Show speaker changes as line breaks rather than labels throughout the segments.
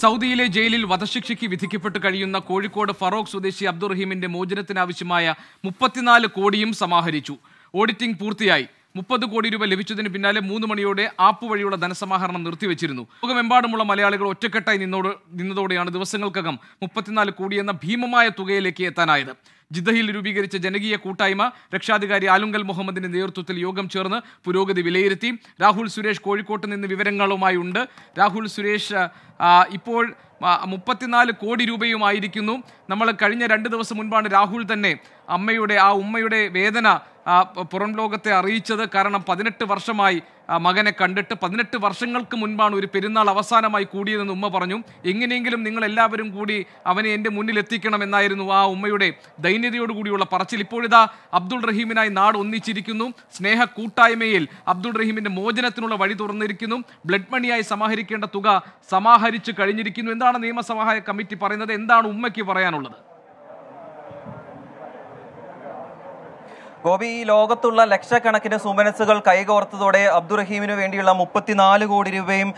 സൗദിയിലെ ജയിലിൽ വധശിക്ഷയ്ക്ക് വിധിക്കപ്പെട്ട് കഴിയുന്ന കോഴിക്കോട് ഫറോഖ് സ്വദേശി അബ്ദുറഹീമിന്റെ മോചനത്തിനാവശ്യമായ മുപ്പത്തിനാല് കോടിയും സമാഹരിച്ചു ഓഡിറ്റിംഗ് പൂർത്തിയായി മുപ്പത് കോടി രൂപ ലഭിച്ചതിന് പിന്നാലെ മൂന്ന് മണിയോടെ ആപ്പ് വഴിയുള്ള ധനസമാഹരണം നിർത്തിവെച്ചിരുന്നു ലോകമെമ്പാടുമുള്ള മലയാളികൾ ഒറ്റക്കെട്ടായി നിന്നോട് നിന്നതോടെയാണ് ദിവസങ്ങൾക്കകം മുപ്പത്തിനാല് കോടി എന്ന ഭീമമായ തുകയിലേക്ക് എത്താനായത് ജിദ്ദയിൽ രൂപീകരിച്ച ജനകീയ കൂട്ടായ്മ രക്ഷാധികാരി ആലുങ്കൽ മുഹമ്മദിന്റെ നേതൃത്വത്തിൽ യോഗം ചേർന്ന് പുരോഗതി വിലയിരുത്തി രാഹുൽ സുരേഷ് കോഴിക്കോട്ട് നിന്ന് വിവരങ്ങളുമായി ഉണ്ട് രാഹുൽ സുരേഷ് ഇപ്പോൾ മുപ്പത്തിനാല് കോടി രൂപയുമായിരിക്കുന്നു നമ്മൾ കഴിഞ്ഞ രണ്ട് ദിവസം മുൻപാണ് രാഹുൽ തന്നെ അമ്മയുടെ ആ ഉമ്മയുടെ വേദന പുറം ലോകത്തെ അറിയിച്ചത് കാരണം പതിനെട്ട് വർഷമായി മകനെ കണ്ടിട്ട് പതിനെട്ട് വർഷങ്ങൾക്ക് മുൻപാണ് ഒരു പെരുന്നാൾ അവസാനമായി കൂടിയതെന്ന് ഉമ്മ പറഞ്ഞു എങ്ങനെയെങ്കിലും നിങ്ങൾ എല്ലാവരും കൂടി അവനെ എൻ്റെ മുന്നിൽ എത്തിക്കണം എന്നായിരുന്നു ആ ഉമ്മയുടെ ദൈന്യതയോടുകൂടിയുള്ള പറച്ചിൽ ഇപ്പോഴിതാ അബ്ദുൾ റഹീമിനായി നാട് ഒന്നിച്ചിരിക്കുന്നു സ്നേഹ കൂട്ടായ്മയിൽ അബ്ദുൾ റഹീമിൻ്റെ മോചനത്തിനുള്ള വഴി തുറന്നിരിക്കുന്നു ബ്ലഡ് മണിയായി സമാഹരിക്കേണ്ട തുക സമാഹരിച്ചു കഴിഞ്ഞിരിക്കുന്നു എന്താണ് നിയമസഹായ കമ്മിറ്റി പറയുന്നത് എന്താണ് ഉമ്മയ്ക്ക് പറയാനുള്ളത് ഗോപി ഈ ലോകത്തുള്ള ലക്ഷക്കണക്കിന് സുമനസ്സുകൾ
കൈകോർത്തതോടെ അബ്ദുറഹീമിന് വേണ്ടിയുള്ള മുപ്പത്തിനാല് കോടി രൂപയും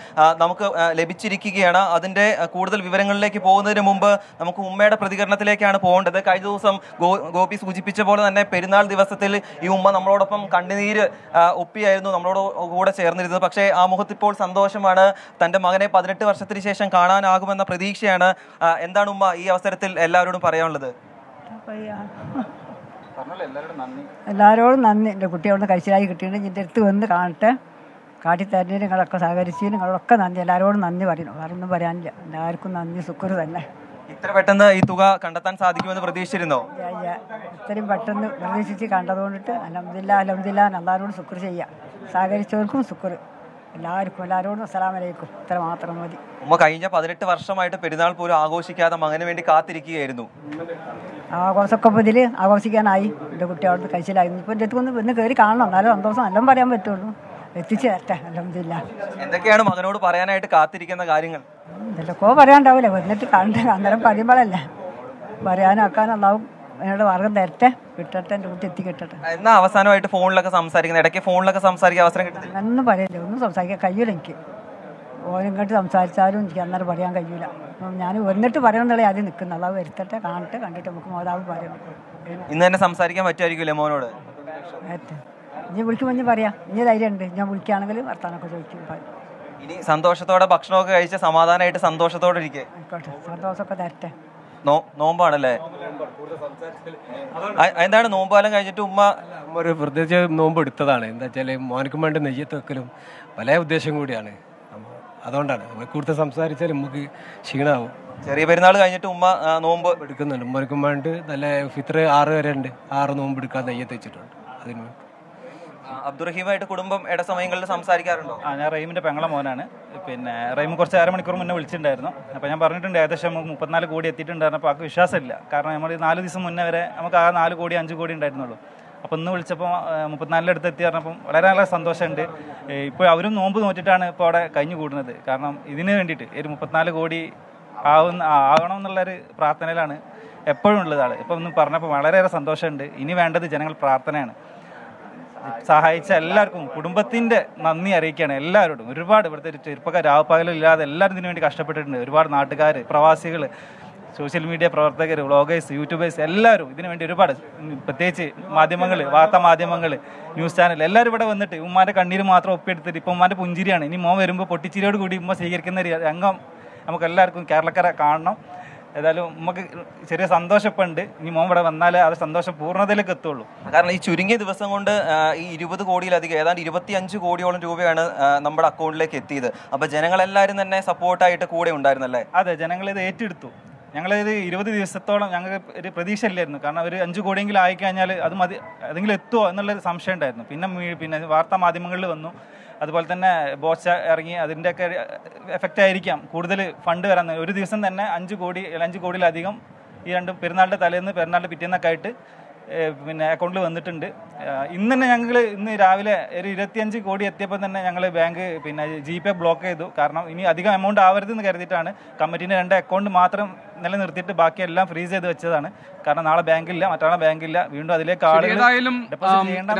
നമുക്ക് ലഭിച്ചിരിക്കുകയാണ് അതിന്റെ കൂടുതൽ വിവരങ്ങളിലേക്ക് പോകുന്നതിന് മുമ്പ് നമുക്ക് ഉമ്മയുടെ പ്രതികരണത്തിലേക്കാണ് പോകേണ്ടത് കഴിഞ്ഞ ദിവസം ഗോപി സൂചിപ്പിച്ച പോലെ തന്നെ പെരുന്നാൾ ദിവസത്തിൽ ഈ ഉമ്മ നമ്മളോടൊപ്പം കണ്ണുനീര് ഒപ്പിയായിരുന്നു നമ്മളോട് കൂടെ ചേർന്നിരുന്നത് പക്ഷേ ആ മുഖത്തിപ്പോൾ ഇപ്പോൾ സന്തോഷമാണ് തന്റെ മകനെ പതിനെട്ട് വർഷത്തിന് ശേഷം കാണാനാകുമെന്ന പ്രതീക്ഷയാണ് എന്താണ് ഉമ്മ ഈ അവസരത്തിൽ എല്ലാവരോടും പറയാനുള്ളത്
എല്ലാവരോടും നന്ദി എൻ്റെ കുട്ടി കഴിച്ചിലായി കിട്ടിയിട്ട് എൻ്റെ അടുത്ത് വന്ന് കാണട്ടെ തരുന്നതിന് നിങ്ങളൊക്കെ സഹകരിച്ചു നിങ്ങളൊക്കെ നന്ദി എല്ലാവരോടും നന്ദി പറയുന്നു വേറെ ഒന്നും പറയാനില്ല എല്ലാവർക്കും നന്ദി സുക്കൂർ തന്നെ
ഇത്ര പെട്ടെന്ന് ഈ തുക കണ്ടെത്താൻ സാധിക്കുമെന്ന് പ്രതീക്ഷിച്ചിരുന്നോ
ഇത്രയും പെട്ടെന്ന് പ്രതീക്ഷിച്ച് കണ്ടതുകൊണ്ടിട്ട് അലഹമില്ല അലഹമില്ല എല്ലാവരോടും സുക്കൂർ ചെയ്യാം സഹകരിച്ചവർക്കും സുക്കൂർ എല്ലാവർക്കും എല്ലാവരോടും അസ്സലാമലൈക്കും ഇത്ര മാത്രം മതി
ഉമ്മ കഴിഞ്ഞ പതിനെട്ട് വർഷമായിട്ട് പെരുന്നാൾ പോലും ആഘോഷിക്കാതെ മകന് വേണ്ടി കാത്തിരിക്കുകയായിരുന്നു
ആഘോഷമൊക്കെ ഇതിൽ ആഘോഷിക്കാനായി എൻ്റെ നിന്ന് കഴിച്ചില്ലായി ഇപ്പോൾ എൻ്റെ അടുത്ത് ഒന്ന് ഇന്ന് കയറി കാണണം എന്നാലും സന്തോഷം എല്ലാം പറയാൻ പറ്റുള്ളൂ എത്തിച്ചു തരട്ടെ അലഹമില്ല
എന്തൊക്കെയാണ് മകനോട് പറയാനായിട്ട് കാത്തിരിക്കുന്ന കാര്യങ്ങൾ
എന്തൊക്കെയോ പറയാനുണ്ടാവില്ല വന്നിട്ട് കാണേണ്ട അന്നേരം പറയുമ്പോഴല്ലേ പറയാനാക്കാൻ എന്നോട് മാർഗം തരട്ടെ കിട്ടട്ടെ എൻ്റെ കൂട്ടി എത്തി കിട്ടട്ടെ
എന്നാ അവസാനമായിട്ട് ഫോണിലൊക്കെ സംസാരിക്കുന്ന ഇടയ്ക്ക് ഫോണിലൊക്കെ സംസാരിക്കാൻ അവസരം
കിട്ടില്ല അങ്ങനെ പറയില്ല ഒന്നും സംസാരിക്കാൻ കഴിയൂല എനിക്ക് ഓരും കേട്ട് സംസാരിച്ചാലും എനിക്ക് അന്നേരം പറയാൻ കഴിയൂല ഞാൻ വന്നിട്ട് പറയണമെന്നുള്ള ആദ്യം നിൽക്കുന്ന അള്ളാഹ് വരുത്തട്ടെ കാണട്ടെ കണ്ടിട്ട് നമുക്ക് മോതാവ് പറയണം
ഇന്ന് തന്നെ സംസാരിക്കാൻ പറ്റുമായിരിക്കില്ലേ മോനോട്
ഇനി വിളിക്കുമ്പോൾ ഇനി പറയാം ഇനി ഉണ്ട് ഞാൻ വിളിക്കുകയാണെങ്കിൽ വർത്താനൊക്കെ ചോദിക്കും
ഇനി സന്തോഷത്തോടെ ഭക്ഷണമൊക്കെ കഴിച്ച് സമാധാനമായിട്ട് സന്തോഷത്തോടെ ഇരിക്കട്ടെ ആയിക്കോട്ടെ
സന്തോഷമൊക്കെ തരട്ടെ
നോമ്പാണല്ലേ എന്താണ് നോമ്പാലം കഴിഞ്ഞിട്ട് ഉമ്മ ഒരു പ്രത്യേകിച്ച് നോമ്പ് എടുത്തതാണ് എന്താ വെച്ചാൽ മോനക്കും വേണ്ടി നെയ്യത്ത് വെക്കലും പല ഉദ്ദേശം കൂടിയാണ് അതുകൊണ്ടാണ് കൂടുതൽ സംസാരിച്ചാൽ നമുക്ക് ക്ഷീണമാവും ചെറിയ പെരുന്നാൾ കഴിഞ്ഞിട്ട് ഉമ്മ നോമ്പ് എടുക്കുന്നുണ്ട് ഉമ്മക്കും വേണ്ടി നല്ല ഫിത്ര ആറ് വരെ ഉണ്ട് ആറ് നോമ്പ് എടുക്കാൻ നെയ്യത്ത് വെച്ചിട്ടുണ്ട് അതിന് അബ്ദുറഹീമായിട്ട് കുടുംബം ഇടസമയങ്ങളിൽ സംസാരിക്കാറുണ്ടോ ആ ഞാൻ റഹീമിന്റെ പെങ്ങളെ മോനാണ് പിന്നെ
റഹീം കുറച്ച് അരമണിക്കൂർ മുന്നേ വിളിച്ചിട്ടുണ്ടായിരുന്നു അപ്പോൾ ഞാൻ പറഞ്ഞിട്ടുണ്ട് ഏകദേശം മുപ്പത്തിനാല് കോടി എത്തിയിട്ടുണ്ടായിരുന്നു അപ്പോൾ ആൾക്ക് വിശ്വാസമില്ല കാരണം നമ്മൾ നാല് ദിവസം മുന്നേ വരെ നമുക്ക് ആ നാല് കോടി അഞ്ച് കോടി ഉണ്ടായിരുന്നുള്ളൂ അപ്പോൾ ഇന്ന് വിളിച്ചപ്പോൾ മുപ്പത്തിനാലിൻ്റെ എത്തി പറഞ്ഞപ്പം വളരെ നല്ല സന്തോഷമുണ്ട് ഇപ്പോൾ അവരും നോമ്പ് നോറ്റിട്ടാണ് ഇപ്പോൾ അവിടെ കഴിഞ്ഞു കൂടുന്നത് കാരണം ഇതിന് വേണ്ടിയിട്ട് ഒരു മുപ്പത്തിനാല് കോടി ആവുന്ന ആവണം എന്നുള്ളൊരു പ്രാർത്ഥനയിലാണ് എപ്പോഴും ഉള്ളത് ആൾ ഇപ്പം ഒന്ന് പറഞ്ഞപ്പോൾ വളരെയേറെ സന്തോഷമുണ്ട് ഇനി വേണ്ടത് ജനങ്ങൾ പ്രാർത്ഥനയാണ് സഹായിച്ച എല്ലാവർക്കും കുടുംബത്തിന്റെ നന്ദി അറിയിക്കുകയാണ് എല്ലാവരോടും ഒരുപാട് ഇവിടുത്തെ ചെറുപ്പക്കാർ രാവപ്പകലില്ലാതെ എല്ലാവരും ഇതിനു വേണ്ടി കഷ്ടപ്പെട്ടിട്ടുണ്ട് ഒരുപാട് നാട്ടുകാർ പ്രവാസികൾ സോഷ്യൽ മീഡിയ പ്രവർത്തകർ വ്ളോഗേഴ്സ് യൂട്യൂബേഴ്സ് എല്ലാവരും ഇതിനു വേണ്ടി ഒരുപാട് പ്രത്യേകിച്ച് മാധ്യമങ്ങൾ വാർത്താ മാധ്യമങ്ങൾ ന്യൂസ് ചാനൽ എല്ലാവരും ഇവിടെ വന്നിട്ട് ഉമ്മാൻ്റെ കണ്ണീര് മാത്രം ഒപ്പിയെടുത്തിട്ട് ഇപ്പം ഉമ്മാൻ്റെ പുഞ്ചിരിയാണ് ഇനി മോൻ വരുമ്പോൾ പൊട്ടിച്ചിരിയോട് കൂടി ഉമ്മ സ്വീകരിക്കുന്ന രംഗം നമുക്ക് എല്ലാവർക്കും കേരളക്കാരെ കാണണം ഏതായാലും നമുക്ക് ചെറിയ സന്തോഷമൊക്കെ ഉണ്ട് ഇനി മോൻ ഇവിടെ വന്നാൽ
അത് സന്തോഷം പൂർണ്ണതയിലേക്ക് എത്തുള്ളൂ കാരണം ഈ ചുരുങ്ങിയ ദിവസം കൊണ്ട് ഈ ഇരുപത് കോടിയിലധികം ഏതാണ്ട് ഇരുപത്തി അഞ്ച് കോടിയോളം രൂപയാണ് നമ്മുടെ അക്കൗണ്ടിലേക്ക് എത്തിയത് അപ്പോൾ ജനങ്ങളെല്ലാവരും തന്നെ സപ്പോർട്ടായിട്ട് കൂടെ ഉണ്ടായിരുന്നല്ലേ അതെ ജനങ്ങൾ ഇത് ഏറ്റെടുത്തു ഞങ്ങളിത് ഇരുപത് ദിവസത്തോളം ഞങ്ങൾക്ക് ഒരു പ്രതീക്ഷ ഇല്ലായിരുന്നു കാരണം ഒരു
അഞ്ച് കോടിയെങ്കിലും ആയിക്കഴിഞ്ഞാൽ അത് മതി അതെങ്കിലും എത്തുമോ എന്നുള്ളൊരു സംശയം ഉണ്ടായിരുന്നു പിന്നെ പിന്നെ വാർത്താ മാധ്യമങ്ങളിൽ വന്നു അതുപോലെ തന്നെ ബോച്ച ഇറങ്ങി അതിൻ്റെയൊക്കെ എഫക്റ്റ് ആയിരിക്കാം കൂടുതൽ ഫണ്ട് വരാൻ ഒരു ദിവസം തന്നെ അഞ്ച് കോടി അഞ്ച് കോടിയിലധികം ഈ രണ്ടും പെരുന്നാളിൻ്റെ തലേന്ന് പെരുന്നാളിൻ്റെ പിറ്റേന്നൊക്കെ ആയിട്ട് പിന്നെ അക്കൗണ്ടിൽ വന്നിട്ടുണ്ട് ഇന്ന് തന്നെ ഞങ്ങൾ ഇന്ന് രാവിലെ ഒരു ഇരുപത്തിയഞ്ച് കോടി എത്തിയപ്പോൾ തന്നെ ഞങ്ങൾ ബാങ്ക് പിന്നെ ജി പേ ബ്ലോക്ക് ചെയ്തു കാരണം ഇനി അധികം എമൗണ്ട് ആവരുതെന്ന് കരുതിയിട്ടാണ് കമ്മിറ്റീൻ്റെ രണ്ട് അക്കൗണ്ട് മാത്രം നിലനിർത്തിയിട്ട് ബാക്കി എല്ലാം ഫ്രീസ് ചെയ്ത് വെച്ചതാണ് കാരണം നാളെ ബാങ്കില്ല മറ്റാളെ ബാങ്കില്ല വീണ്ടും അതിലേക്ക് ഏതായാലും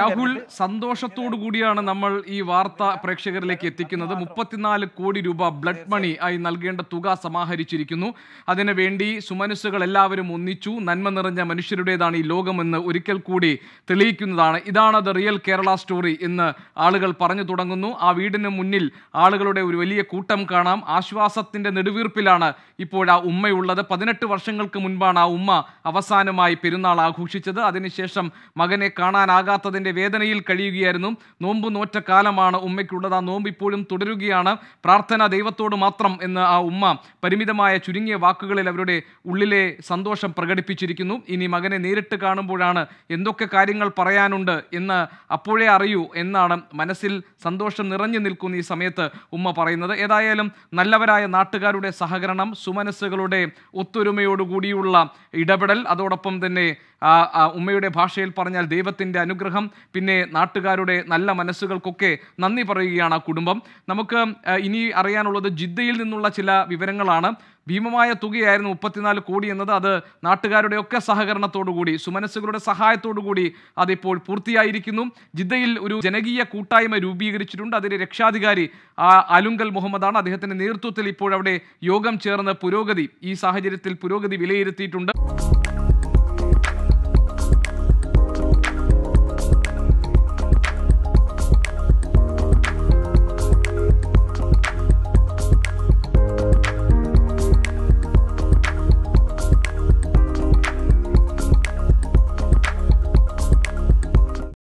രാഹുൽ സന്തോഷത്തോടു കൂടിയാണ് നമ്മൾ ഈ വാർത്ത പ്രേക്ഷകരിലേക്ക് എത്തിക്കുന്നത് മുപ്പത്തിനാല് കോടി രൂപ ബ്ലഡ് മണി ആയി നൽകേണ്ട തുക സമാഹരിച്ചിരിക്കുന്നു അതിനുവേണ്ടി സുമനസ്സുകൾ എല്ലാവരും ഒന്നിച്ചു നന്മ നിറഞ്ഞ മനുഷ്യരുടേതാണ് ഈ ലോകമെന്ന് ഒരിക്കൽ കൂടി തെളിയിക്കുന്നതാണ് ഇതാണ് ദ റിയൽ കേരള സ്റ്റോറി എന്ന് ആളുകൾ പറഞ്ഞു തുടങ്ങുന്നു ആ വീടിന് മുന്നിൽ ആളുകളുടെ ഒരു വലിയ കൂട്ടം കാണാം ആശ്വാസത്തിന്റെ നെടുവീർപ്പിലാണ് ഇപ്പോൾ ആ ഉമ്മയുള്ളത് പതിനെട്ട് വർഷങ്ങൾക്ക് മുൻപാണ് ആ ഉമ്മ അവസാനമായി പെരുന്നാൾ ആഘോഷിച്ചത് അതിനുശേഷം മകനെ കാണാനാകാത്തതിൻ്റെ വേദനയിൽ കഴിയുകയായിരുന്നു നോമ്പ് നോറ്റ കാലമാണ് ഉമ്മയ്ക്കുള്ളത് ആ നോമ്പ് ഇപ്പോഴും തുടരുകയാണ് പ്രാർത്ഥന ദൈവത്തോട് മാത്രം എന്ന് ആ ഉമ്മ പരിമിതമായ ചുരുങ്ങിയ വാക്കുകളിൽ അവരുടെ ഉള്ളിലെ സന്തോഷം പ്രകടിപ്പിച്ചിരിക്കുന്നു ഇനി മകനെ നേരിട്ട് കാണുമ്പോഴാണ് എന്തൊക്കെ കാര്യങ്ങൾ പറയാനുണ്ട് എന്ന് അപ്പോഴേ അറിയൂ എന്നാണ് മനസ്സിൽ സന്തോഷം നിറഞ്ഞു നിൽക്കുന്ന ഈ സമയത്ത് ഉമ്മ പറയുന്നത് ഏതായാലും നല്ലവരായ നാട്ടുകാരുടെ സഹകരണം സുമനസ്സുകളുടെ ഒത്തൊരുമയോടുകൂടിയുള്ള ഇടപെടൽ അതോടൊപ്പം തന്നെ ഉമ്മയുടെ ഭാഷയിൽ പറഞ്ഞാൽ ദൈവത്തിൻ്റെ അനുഗ്രഹം പിന്നെ നാട്ടുകാരുടെ നല്ല മനസ്സുകൾക്കൊക്കെ നന്ദി പറയുകയാണ് ആ കുടുംബം നമുക്ക് ഇനി അറിയാനുള്ളത് ജിദ്ദയിൽ നിന്നുള്ള ചില വിവരങ്ങളാണ് ഭീമമായ തുകയായിരുന്നു മുപ്പത്തിനാല് കോടി എന്നത് അത് നാട്ടുകാരുടെയൊക്കെ സഹകരണത്തോടുകൂടി സുമനസ്സുകളുടെ സഹായത്തോടുകൂടി അതിപ്പോൾ പൂർത്തിയായിരിക്കുന്നു ജിദ്ദയിൽ ഒരു ജനകീയ കൂട്ടായ്മ രൂപീകരിച്ചിട്ടുണ്ട് അതിൻ്റെ രക്ഷാധികാരി അലുങ്കൽ മുഹമ്മദാണ് അദ്ദേഹത്തിൻ്റെ നേതൃത്വത്തിൽ ഇപ്പോഴവിടെ യോഗം ചേർന്ന് പുരോഗതി ഈ സാഹചര്യത്തിൽ പുരോഗതി വിലയിരുത്തിയിട്ടുണ്ട്